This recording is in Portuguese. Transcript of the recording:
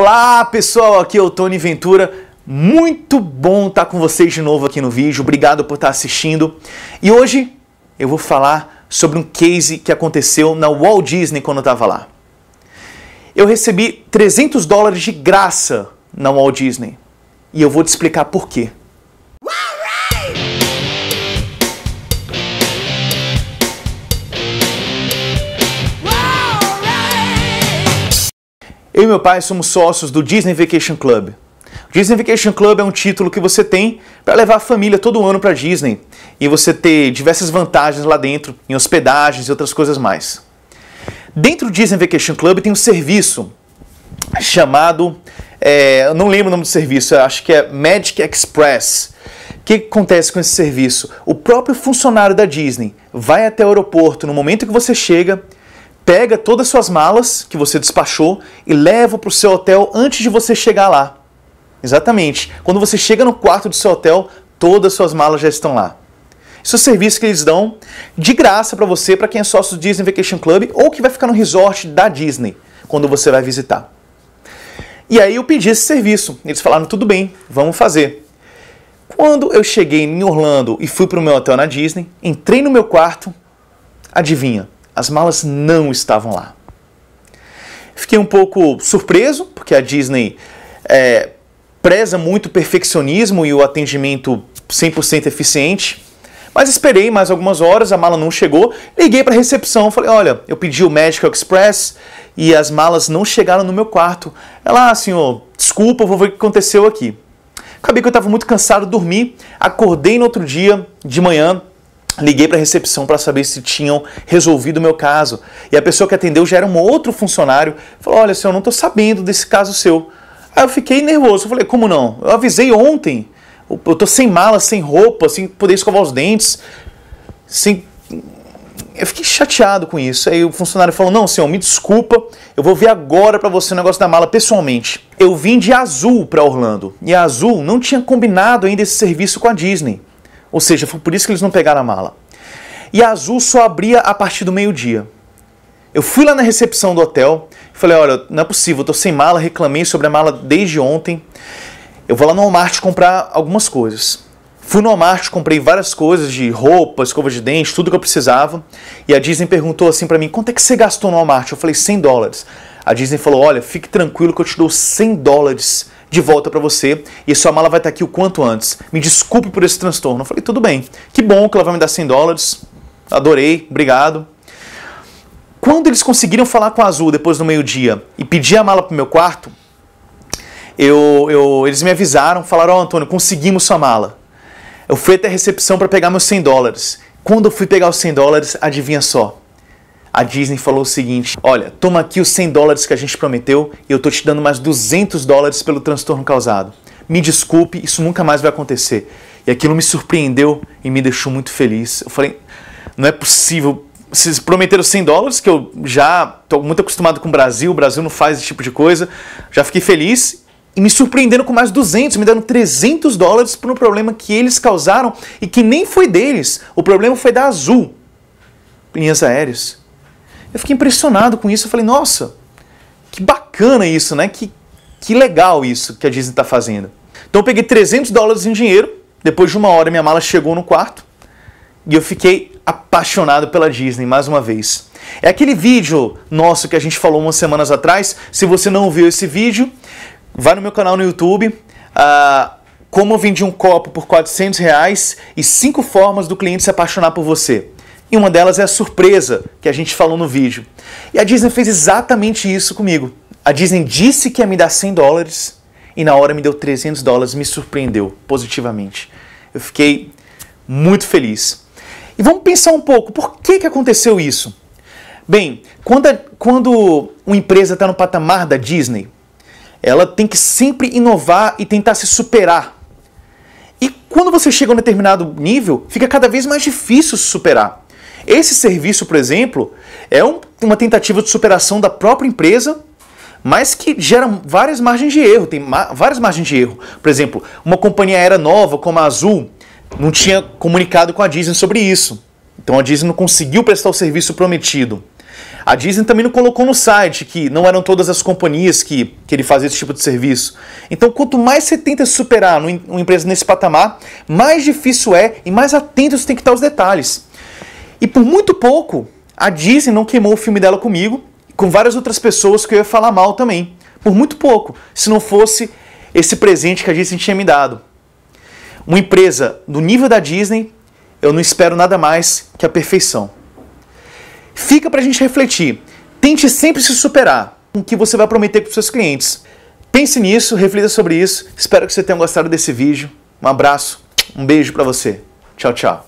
Olá pessoal, aqui é o Tony Ventura. Muito bom estar tá com vocês de novo aqui no vídeo. Obrigado por estar tá assistindo. E hoje eu vou falar sobre um case que aconteceu na Walt Disney quando eu estava lá. Eu recebi 300 dólares de graça na Walt Disney e eu vou te explicar por quê. Eu e meu pai somos sócios do Disney Vacation Club. O Disney Vacation Club é um título que você tem para levar a família todo ano para Disney e você ter diversas vantagens lá dentro, em hospedagens e outras coisas mais. Dentro do Disney Vacation Club tem um serviço chamado, é, eu não lembro o nome do serviço, acho que é Magic Express. O que acontece com esse serviço? O próprio funcionário da Disney vai até o aeroporto no momento que você chega pega todas as suas malas que você despachou e leva para o seu hotel antes de você chegar lá. Exatamente. Quando você chega no quarto do seu hotel, todas as suas malas já estão lá. Isso é o serviço que eles dão de graça para você, para quem é sócio do Disney Vacation Club ou que vai ficar no resort da Disney quando você vai visitar. E aí eu pedi esse serviço. Eles falaram: tudo bem, vamos fazer. Quando eu cheguei em Orlando e fui para o meu hotel na Disney, entrei no meu quarto, adivinha? As malas não estavam lá. Fiquei um pouco surpreso, porque a Disney é, preza muito o perfeccionismo e o atendimento 100% eficiente. Mas esperei mais algumas horas, a mala não chegou. Liguei para a recepção, falei: "Olha, eu pedi o Magical Express e as malas não chegaram no meu quarto". Ela: ah, "Senhor, desculpa, vou ver o que aconteceu aqui". Acabei que eu estava muito cansado, dormi, acordei no outro dia de manhã, Liguei para a recepção para saber se tinham resolvido o meu caso. E a pessoa que atendeu já era um outro funcionário. Falou: Olha, senhor, não estou sabendo desse caso seu. Aí eu fiquei nervoso. Eu falei: Como não? Eu avisei ontem. Eu estou sem mala, sem roupa, sem poder escovar os dentes, sem. Eu fiquei chateado com isso. Aí o funcionário falou: Não, senhor, me desculpa, eu vou ver agora para você o negócio da mala pessoalmente. Eu vim de azul para Orlando e a azul não tinha combinado ainda esse serviço com a Disney. Ou seja, foi por isso que eles não pegaram a mala. E a Azul só abria a partir do meio-dia. Eu fui lá na recepção do hotel falei: olha, não é possível, eu tô sem mala, reclamei sobre a mala desde ontem. Eu vou lá no Walmart comprar algumas coisas. Fui no Walmart, comprei várias coisas de roupa, escova de dente, tudo que eu precisava. E a Disney perguntou assim para mim: quanto é que você gastou no Walmart? Eu falei: 100 dólares. A Disney falou: olha, fique tranquilo que eu te dou 100 dólares de volta para você e sua mala vai estar tá aqui o quanto antes. Me desculpe por esse transtorno. Eu falei, tudo bem, que bom que ela vai me dar 100 dólares, adorei, obrigado. Quando eles conseguiram falar com a Azul depois do meio-dia e pedir a mala para o meu quarto, eu, eu, eles me avisaram, falaram, ó oh, Antônio, conseguimos sua mala. Eu fui até a recepção para pegar meus 100 dólares. Quando eu fui pegar os 100 dólares, adivinha só, a Disney falou o seguinte: olha, toma aqui os 100 dólares que a gente prometeu e eu tô te dando mais 200 dólares pelo transtorno causado. Me desculpe, isso nunca mais vai acontecer. E aquilo me surpreendeu e me deixou muito feliz. Eu falei: não é possível. Vocês prometeram 100 dólares, que eu já tô muito acostumado com o Brasil, o Brasil não faz esse tipo de coisa. Já fiquei feliz e me surpreendendo com mais 200, me dando 300 dólares por um problema que eles causaram e que nem foi deles. O problema foi da Azul, linhas aéreas. Eu fiquei impressionado com isso. Eu falei, nossa, que bacana isso, né? Que, que legal isso que a Disney está fazendo. Então eu peguei 300 dólares em dinheiro. Depois de uma hora, minha mala chegou no quarto. E eu fiquei apaixonado pela Disney mais uma vez. É aquele vídeo nosso que a gente falou umas semanas atrás. Se você não viu esse vídeo, vai no meu canal no YouTube. Uh, como eu vendi um copo por 400 reais e cinco formas do cliente se apaixonar por você. E uma delas é a surpresa, que a gente falou no vídeo. E a Disney fez exatamente isso comigo. A Disney disse que ia me dar 100 dólares e na hora me deu 300 dólares, me surpreendeu positivamente. Eu fiquei muito feliz. E vamos pensar um pouco, por que, que aconteceu isso? Bem, quando, a, quando uma empresa está no patamar da Disney, ela tem que sempre inovar e tentar se superar. E quando você chega a um determinado nível, fica cada vez mais difícil se superar. Esse serviço, por exemplo, é um, uma tentativa de superação da própria empresa, mas que gera várias margens de erro. Tem ma várias margens de erro. Por exemplo, uma companhia aérea nova como a Azul não tinha comunicado com a Disney sobre isso. Então a Disney não conseguiu prestar o serviço prometido. A Disney também não colocou no site que não eram todas as companhias que, que ele fazia esse tipo de serviço. Então, quanto mais você tenta superar uma empresa nesse patamar, mais difícil é e mais atento você tem que estar aos detalhes. E por muito pouco, a Disney não queimou o filme dela comigo, com várias outras pessoas que eu ia falar mal também. Por muito pouco, se não fosse esse presente que a Disney tinha me dado. Uma empresa do nível da Disney, eu não espero nada mais que a perfeição. Fica pra gente refletir. Tente sempre se superar com o que você vai prometer para os seus clientes. Pense nisso, reflita sobre isso. Espero que você tenha gostado desse vídeo. Um abraço, um beijo para você. Tchau, tchau.